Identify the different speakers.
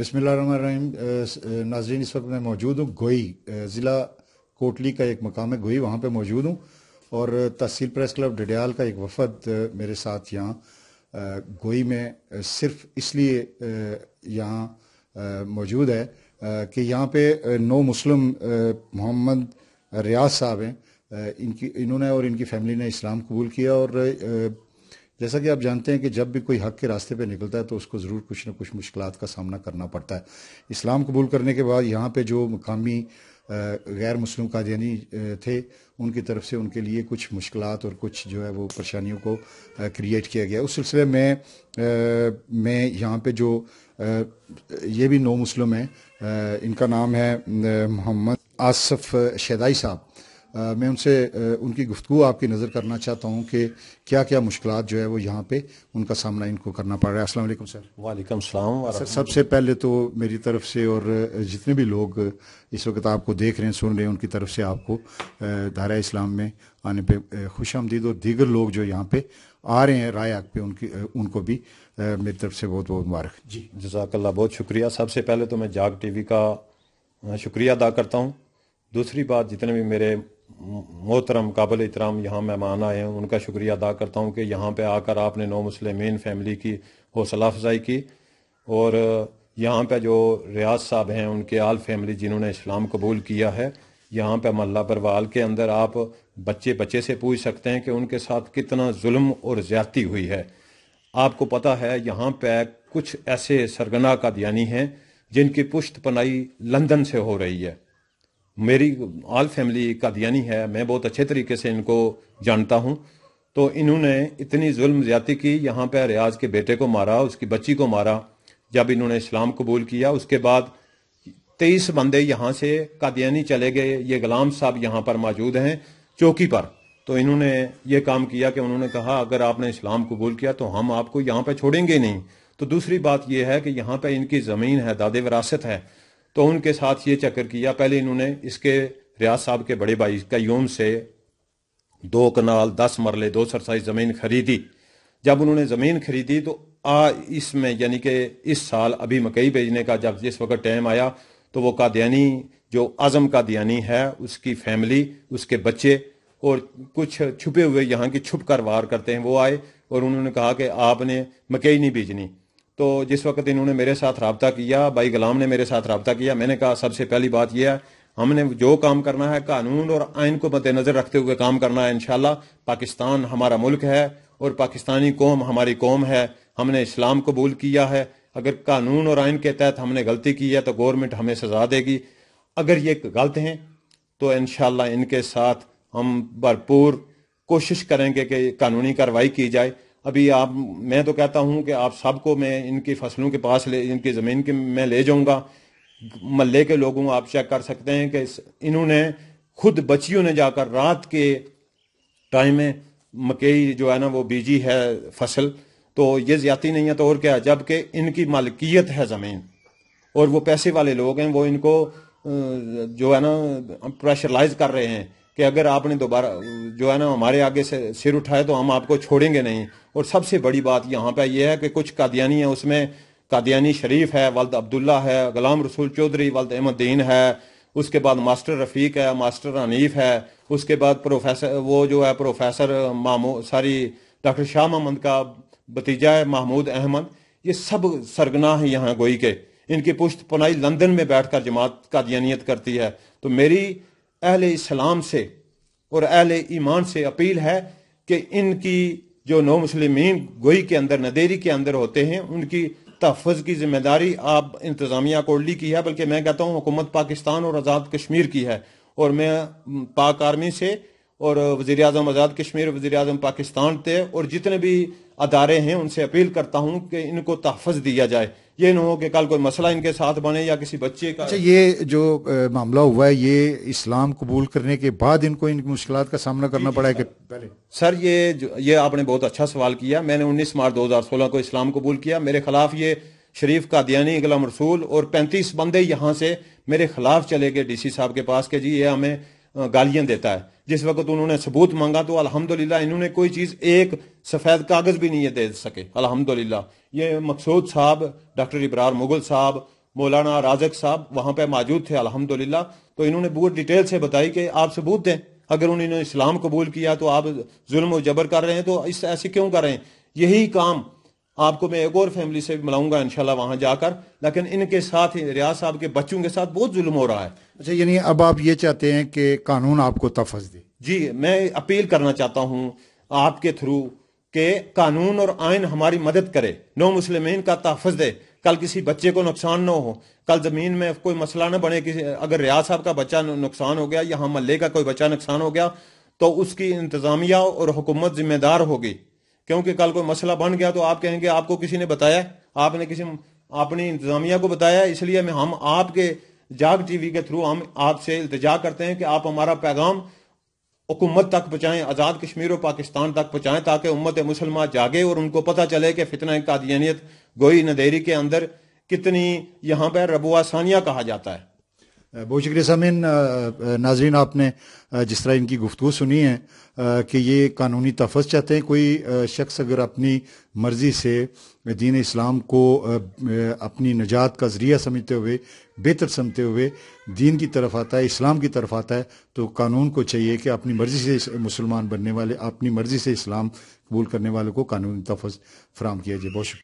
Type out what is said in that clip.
Speaker 1: बिसमीम नाजरीन इस वक्त मैं मौजूद हूँ गोई ज़िला कोटली का एक मकाम है गोई वहाँ पर मौजूद हूँ और तहसील प्रेस क्लब डडयाल का एक वफद मेरे साथ यहाँ गोई में सिर्फ इसलिए यहाँ मौजूद है कि यहाँ पे नौ मुस्लिम मोहम्मद रियाज साहब हैं इनकी इन्होंने और इनकी फैमिली ने इस्लाम कबूल किया और जैसा कि आप जानते हैं कि जब भी कोई हक के रास्ते पे निकलता है तो उसको ज़रूर कुछ ना कुछ मुश्किल का सामना करना पड़ता है इस्लाम कबूल करने के बाद यहाँ पर जो मकामी गैर मुस्लिम जैनी थे उनकी तरफ से उनके लिए कुछ मुश्किल और कुछ जो है वो परेशानियों को क्रिएट किया गया उस सिलसिले में मैं यहाँ पे जो ये भी नौ मुस्लिम हैं इनका नाम है मोहम्मद आसफ़ शेदाई साहब मैं उनसे उनकी गुफ्तु आपकी नज़र करना चाहता हूँ कि क्या क्या मुश्किल जो है वो यहाँ पे उनका सामना इनको करना पड़ रहा है असल सर वालेकुम सर सबसे पहले तो मेरी तरफ से और जितने भी लोग इस वक्त आपको देख रहे हैं सुन रहे हैं उनकी तरफ से आपको धारा इस्लाम में आने पर खुश आमदीद और दीगर लोग जो यहाँ पर आ रहे हैं राय आग पे उनकी
Speaker 2: उनको भी मेरी तरफ से बहुत बहुत मुबारक जी जजाकल्ला बहुत शुक्रिया सबसे पहले तो मैं जाग टीवी का शुक्रिया अदा करता हूँ दूसरी बात जितने भी मेरे मोहतरम काबिल इतराम यहाँ मेहमान आए हैं उनका शुक्रिया अदा करता हूँ कि यहाँ पे आकर आपने नौ मुसलमिन फैमिली की हौसला अफजाई की और यहाँ पे जो रियाज साहब हैं उनके आल फैमिली जिन्होंने इस्लाम कबूल किया है यहाँ पे मल्ला बरवाल के अंदर आप बच्चे बच्चे से पूछ सकते हैं कि उनके साथ कितना जुल्म और ज़्यादती हुई है आपको पता है यहाँ पे कुछ ऐसे सरगना कादयानी हैं जिनकी पुश्त पनाई लंदन से हो रही है मेरी आल फैमिली कादियानी है मैं बहुत अच्छे तरीके से इनको जानता हूँ तो इन्होंने इतनी जुल्म ज्यादा की यहाँ पर रियाज के बेटे को मारा उसकी बच्ची को मारा जब इन्होंने इस्लाम कबूल किया उसके बाद तेईस बंदे यहाँ से कादियानी चले गए ये गुलाम साहब यहाँ पर मौजूद हैं चौकी पर तो इन्होंने ये काम किया कि उन्होंने कहा अगर आपने इस्लाम कबूल किया तो हम आपको यहाँ पर छोड़ेंगे नहीं तो दूसरी बात यह है कि यहाँ पर इनकी ज़मीन है दादे विरासत है तो उनके साथ ये चक्कर किया पहले इन्होंने इसके रियाज साहब के बड़े भाई कयूम से दो कनाल दस मरले दो सरसाई ज़मीन खरीदी जब उन्होंने ज़मीन खरीदी तो आ इसमें यानी कि इस साल अभी मकई भेजने का जब जिस वक्त टाइम आया तो वो कादयानी जो आज़म कादयानी है उसकी फैमिली उसके बच्चे और कुछ छुपे हुए यहाँ की छुप कर वार करते हैं वो आए और उन्होंने कहा कि आपने मकई नहीं बेचनी तो जिस वक्त इन्होंने मेरे साथ रबता किया भाई गुलाम ने मेरे साथ रबता किया मैंने कहा सबसे पहली बात यह है हमने जो काम करना है कानून और आयन को मद्देनजर रखते हुए काम करना है इनशाला पाकिस्तान हमारा मुल्क है और पाकिस्तानी कौम हमारी कौम है हमने इस्लाम कबूल किया है अगर कानून और आयन के तहत हमने गलती की है तो गवर्नमेंट हमें सजा देगी अगर ये गलत हैं तो इन इनके साथ हम भरपूर कोशिश करेंगे कि कानूनी कार्रवाई की जाए अभी आप मैं तो कहता हूं कि आप सबको मैं इनकी फसलों के पास ले इनकी ज़मीन के मैं ले जाऊंगा मल्ले के लोगों आप चेक कर सकते हैं कि इन्होंने खुद बच्चियों ने जाकर रात के टाइम में मकई जो है ना वो बीजी है फसल तो ये ज्यादा नहीं है तो और क्या है जबकि इनकी मालकियत है ज़मीन और वो पैसे वाले लोग हैं वो इनको जो है ना प्रेशरलाइज कर रहे हैं कि अगर आपने दोबारा जो है ना हमारे आगे से सिर उठाया तो हम आपको छोड़ेंगे नहीं और सबसे बड़ी बात यहाँ पर यह है कि कुछ कादियानी है उसमें कादियानी शरीफ है वल्द अब्दुल्ला है गुलाम रसूल चौधरी वल्द अहमद्दीन है उसके बाद मास्टर रफ़ीक है मास्टर हनीफ है उसके बाद प्रोफेसर वो जो है प्रोफेसर मामू सारी डॉक्टर शाह महमद का भतीजा है महमूद अहमद ये सब सरगना है यहाँ गोई के इनकी पुश्त पनाई लंदन में बैठकर जमात कादियानियत करती है तो मेरी अहल इस्लाम से और अहल ईमान से अपील है कि इनकी जो नौ मुस्लिम गोई के अंदर नदेरी के अंदर होते हैं उनकी तहफ़ की जिम्मेदारी आप इंतज़ामिया कोडली की है बल्कि मैं कहता हूँ हुकूमत पाकिस्तान और आज़ाद कश्मीर की है और मैं पाक आर्मी से और वज़ी अजम आज़ाद कश्मीर वज़ी अजम पाकिस्तान थे और जितने भी अदारे हैं उनसे अपील करता हूँ कि इनको तहफ़ दिया जाए ये ना हो कि कल कोई मसला इनके साथ बने या किसी बच्चे का अच्छा ये
Speaker 1: जो आ, मामला हुआ है ये इस्लाम कबूल करने के बाद इनको इन मुश्किल का सामना करना पड़ा है
Speaker 2: पहले सर ये ये आपने बहुत अच्छा सवाल किया मैंने उन्नीस मार्च दो हज़ार सोलह को इस्लाम कबूल किया मेरे खिलाफ ये शरीफ का दियानी गलाम रसूल और पैंतीस बंदे यहाँ से मेरे खिलाफ चले गए डी सी साहब के पास के जी ये हमें गालियां देता है जिस वक्त उन्होंने सबूत मांगा तो अल्हम्दुलिल्लाह इन्होंने कोई चीज़ एक सफ़ेद कागज़ भी नहीं दे सके अल्हम्दुलिल्लाह ये मकसूद साहब डॉक्टर इब्रार मुगल साहब मौलाना राजक साहब वहाँ पर मौजूद थे अल्हम्दुलिल्लाह तो इन्होंने पूरी डिटेल से बताई कि आप सबूत दें अगर उन्होंने इस्लाम कबूल किया तो आप जुल्म जबर कर रहे हैं तो इस ऐसे क्यों कर रहे हैं यही काम आपको मैं एक और फैमिली से भी मिलाऊंगा इनशाला वहां जाकर लेकिन इनके साथ ही रियाज साहब के बच्चों के साथ बहुत जुल्म हो रहा है
Speaker 1: अच्छा यानी अब आप ये चाहते हैं कि कानून आपको तफज दे
Speaker 2: जी मैं अपील करना चाहता हूँ आपके थ्रू के कानून और आयन हमारी मदद करे नौ मुस्लिम का तहफ़ दे कल किसी बच्चे को नुकसान ना हो कल ज़मीन में कोई मसला ना बने किसी अगर रियाज साहब का बच्चा नुकसान हो गया या हम मल्ले का कोई बच्चा नुकसान हो गया तो उसकी इंतज़ामिया और हुकूमत जिम्मेदार होगी क्योंकि कल कोई मसला बन गया तो आप कहेंगे आपको किसी ने बताया आपने किसी अपनी इंतजामिया को बताया इसलिए मैं हम आपके जाग टीवी के थ्रू हम आपसे इल्तजा करते हैं कि आप हमारा पैगाम हुकूमत तक पहुँचाएं आज़ाद कश्मीर और पाकिस्तान तक पहुँचाएं ताकि उम्मत मुसलमान जागे और उनको पता चले कि फितना कादियानियत गोई नदेरी के अंदर कितनी यहाँ पर रबुआसानिया कहा जाता है
Speaker 1: बहुत शुक्रिया सामिन नाजरीन आपने जिस तरह इनकी गुफ्तु सुनी है कि ये कानूनी तहफ़ चाहते हैं कोई शख्स अगर अपनी मर्ज़ी से दीन इस्लाम को अपनी निजात का ज़रिया समझते हुए बेहतर समझते हुए दीन की तरफ आता है इस्लाम की तरफ आता है तो कानून को चाहिए कि अपनी मर्ज़ी से मुसलमान बनने वाले अपनी मर्ज़ी से इस्लाम कबूल करने वालों को कानूनी तफज़ फ्राहम किया जाए बहुत